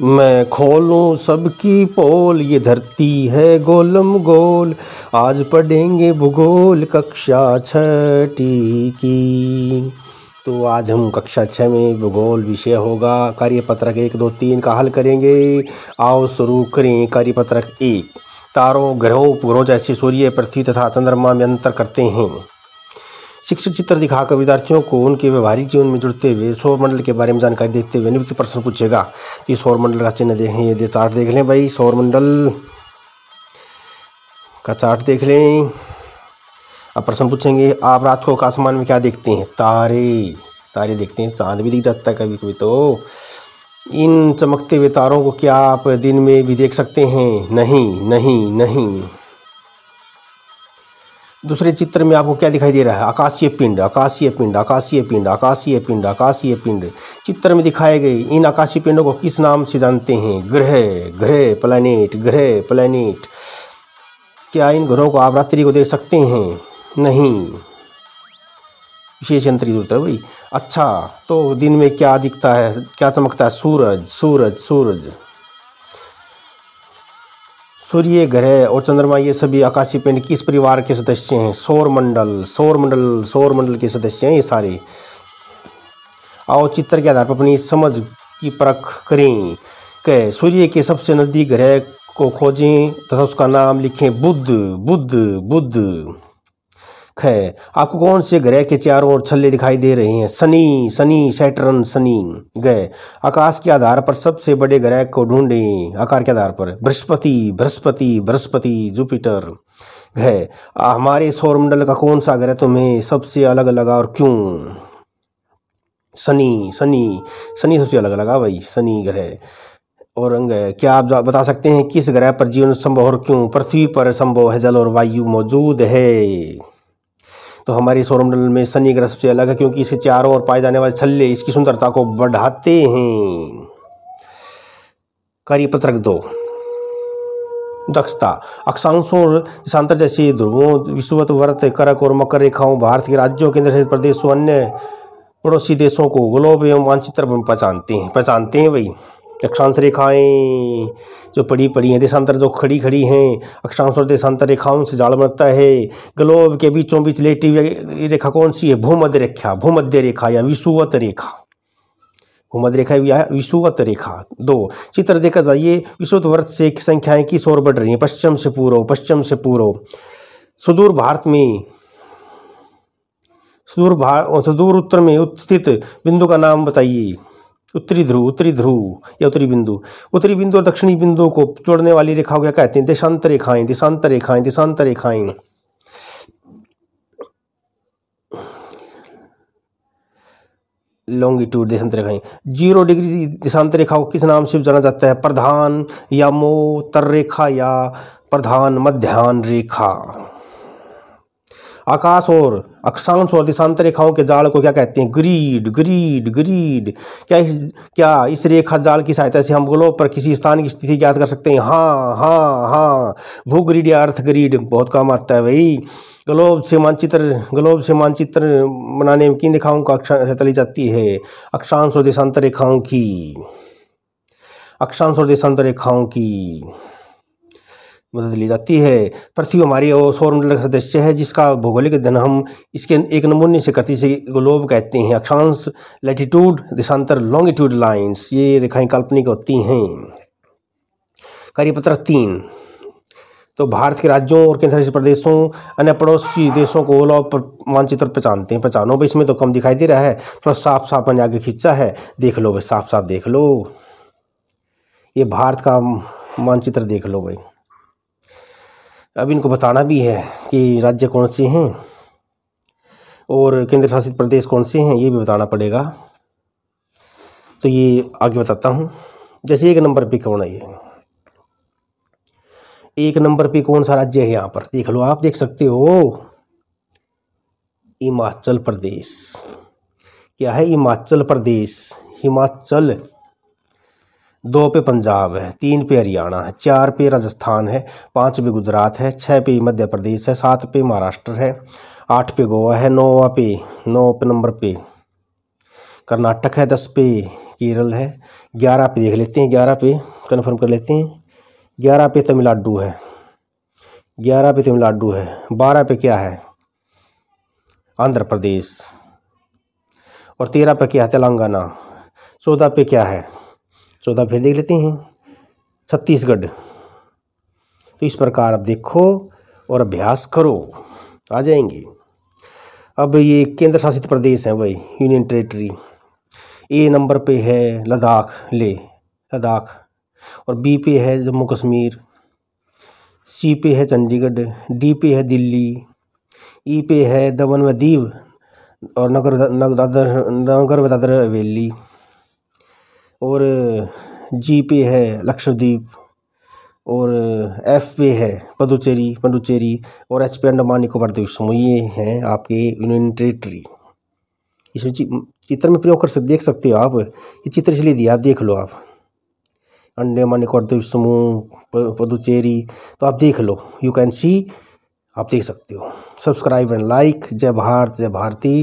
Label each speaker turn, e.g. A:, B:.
A: मैं खोलूं सबकी पोल ये धरती है गोलम गोल आज पढ़ेंगे भूगोल कक्षा छठी की तो आज हम कक्षा छः में भूगोल विषय होगा कार्यपत्रक एक दो तीन का हल करेंगे आओ शुरू करें कार्यपत्रक एक तारों ग्रहों उपग्रहों जैसे सूर्य पृथ्वी तथा चंद्रमा में अंतर करते हैं शिक्षक चित्र दिखाकर विद्यार्थियों को उनके व्यवहारिक जीवन में जुड़ते हुए सौरमंडल के बारे में जानकारी देते हुए निवृत्त प्रश्न पूछेगा कि सौरमंडल का चिन्ह देखें ये चार्ट देख लें भाई सौरमंडल का चार्ट देख लें अब प्रश्न पूछेंगे आप रात को आसमान में क्या देखते हैं तारे तारे देखते हैं चांद भी दिख जाता है कभी कभी तो इन चमकते हुए तारों को क्या आप दिन में भी देख सकते हैं नहीं नहीं नहीं दूसरे चित्र में आपको क्या दिखाई दे रहा है आकाशीय पिंड आकाशीय पिंड आकाशीय पिंड आकाशीय पिंड आकाशीय पिंड चित्र में दिखाए गए इन आकाशीय पिंडों को किस नाम से जानते हैं ग्रह ग्रह प्लैनेट ग्रह प्लैनेट क्या इन ग्रहों को आप रात्रि को देख सकते हैं नहीं विशेष यंत्र जरूरत है भाई अच्छा तो दिन में क्या दिखता है क्या चमकता है सूरज सूरज सूरज सूर्य ग्रह और चंद्रमा ये सभी आकाशीय पिंड किस परिवार के सदस्य हैं सौर मंडल सौर मंडल सौर मंडल के सदस्य हैं ये सारे आओ चित्र के आधार पर अपनी समझ की परख करें कह सूर्य के सबसे नज़दीक ग्रह को खोजें तथा उसका नाम लिखें बुद्ध बुद्ध बुद्ध खैर आपको कौन से ग्रह के चारों ओर छल्ले दिखाई दे रहे हैं शनि शनि सैटरन शनि गए आकाश के आधार पर सबसे बड़े ग्रह को ढूंढें आकार के आधार पर बृहस्पति बृहस्पति बृहस्पति जुपिटर गए हमारे सौरमंडल का कौन सा ग्रह तुम्हें सबसे अलग लगा और क्यों शनि शनि शनि सबसे अलग लगा भाई शनि ग्रह और अंग है क्या आप बता सकते हैं किस ग्रह पर जीवन संभव और क्यों पृथ्वी पर संभव है जल और वायु मौजूद है तो हमारे सौरमंडल में शनि ग्रह सबसे अलग है क्योंकि इसके चारों ओर पाए जाने वाले छल्ले इसकी सुंदरता को बढ़ाते हैं कार्य पत्रक दो दक्षता अक्षांशों और जैसे ध्रुवों विश्वत व्रत करक और मकर रेखाओं भारत के राज्यों केंद्र शासित प्रदेशों अन्य पड़ोसी देशों को ग्लोब एवं मानचित्र पहचानते हैं पहचानते हैं वही अक्षांश रेखाएं जो पड़ी पड़ी हैं देशांतर जो खड़ी खड़ी हैं अक्षांश और देशांतर रेखाओं से जाल बनता है ग्लोब के बीचों बीच लेटी हुई रेखा कौन सी है भूमध्य रेखा भूमध्य रेखा या विषुवत रेखा भूमध्य रेखा या विषुवत रेखा दो चित्र देखा जाइए विषुवत वर्त से संख्याएं किस ओर बढ़ रही हैं पश्चिम से पूर्व पश्चिम से पूर्व सुदूर भारत में सुदूर भार सुदूर उत्तर में स्थित बिंदु का नाम बताइए उत्तरी ध्रुव उत्तरी ध्रुव या उत्तरी बिंदु उत्तरी बिंदु और दक्षिणी बिंदु को जोड़ने वाली रेखा को क्या कहते हैं दिशांत रेखाएं दिशांत रेखाएं दिशांत रेखाएं लॉन्गिट्यूड दिशांत रेखाएं जीरो डिग्री दिशांत रेखा को किस नाम से जाना जाता है प्रधान या मोतर रेखा या प्रधान मध्यान्ह रेखा आकाश और अक्षांश और दिशांत रेखाओं के जाल को क्या कहते हैं ग्रीड ग्रीड ग्रीड क्या इस क्या इस रेखा जाल की सहायता से हम ग्लोब पर किसी स्थान की स्थिति ज्ञात कर सकते हैं हाँ हाँ हाँ भू ग्रीड या अर्थ ग्रीड बहुत काम आता है भाई ग्लोब से मानचित्र ग्लोब से मानचित्र बनाने में किन रेखाओं का तली जाती है अक्षांश और देशांतर रेखाओं की अक्षांश और देशांतर रेखाओं की मदद ली जाती है पृथ्वी हमारी और सौरमंडल का सदस्य है जिसका भौगोलिक अध्ययन हम इसके एक नमूने से करती से ग्लोब कहते हैं अक्षांश लैटीट्यूड दिशांतर लॉन्गिट्यूड लाइन्स ये रेखाएं काल्पनिक होती हैं कार्यपत्र तीन तो भारत के राज्यों और केंद्र प्रदेशों अन्य पड़ोसी देशों को ओला मानचित्र पहचानते हैं पहचानो भाई इसमें तो कम दिखाई दे रहा है थोड़ा साफ साफ मैंने आगे खींचा है देख लो भाई साफ साफ देख लो ये भारत का मानचित्र देख लो भाई अब इनको बताना भी है कि राज्य कौन से हैं और केंद्र शासित प्रदेश कौन से हैं ये भी बताना पड़ेगा तो ये आगे बताता हूँ जैसे एक नंबर पे कौन है ये एक नंबर पे कौन सा राज्य है यहाँ पर देख लो आप देख सकते हो हिमाचल प्रदेश क्या है हिमाचल प्रदेश हिमाचल दो पे पंजाब है तीन पे हरियाणा है चार पे राजस्थान है पाँच पे गुजरात है छः पे मध्य प्रदेश है सात पे महाराष्ट्र है आठ पे गोवा है नौवा पे नौ पे नंबर पे कर्नाटक है दस पे केरल है ग्यारह पे देख लेते हैं ग्यारह पे कन्फर्म कर लेते हैं ग्यारह पे तमिलनाडु है ग्यारह पे तमिलनाडु है बारह पे क्या है आंध्र प्रदेश और तेरह पे क्या है तेलंगाना चौदह पे क्या है चौदह फिर देख लेते हैं छत्तीसगढ़ तो इस प्रकार अब देखो और अभ्यास करो आ जाएंगे अब ये केंद्र शासित प्रदेश हैं भाई यूनियन टेरिटरी ए नंबर पे है लद्दाख ले लद्दाख और बी पे है जम्मू कश्मीर सी पे है चंडीगढ़ डी पे है दिल्ली ई e पे है दमन व दीव और नगर नगर दादर नगर व दादर हवेली और जी पे है लक्षद्वीप और एफ़ पे है पदुचेरी पंडुचेरी और एच पे अंडमान निकोबार द्वीप समूह ये हैं आपके यूनियन टेरिटरी इसमें चित्र में प्रयोग कर सकते देख सकते हो आप ये चित्र इसलिए दिया देख लो आप अंडमान निकोबार द्वीप समूह पदुचेरी तो आप देख लो यू कैन सी आप देख सकते हो सब्सक्राइब एंड लाइक जय भारत जय भारती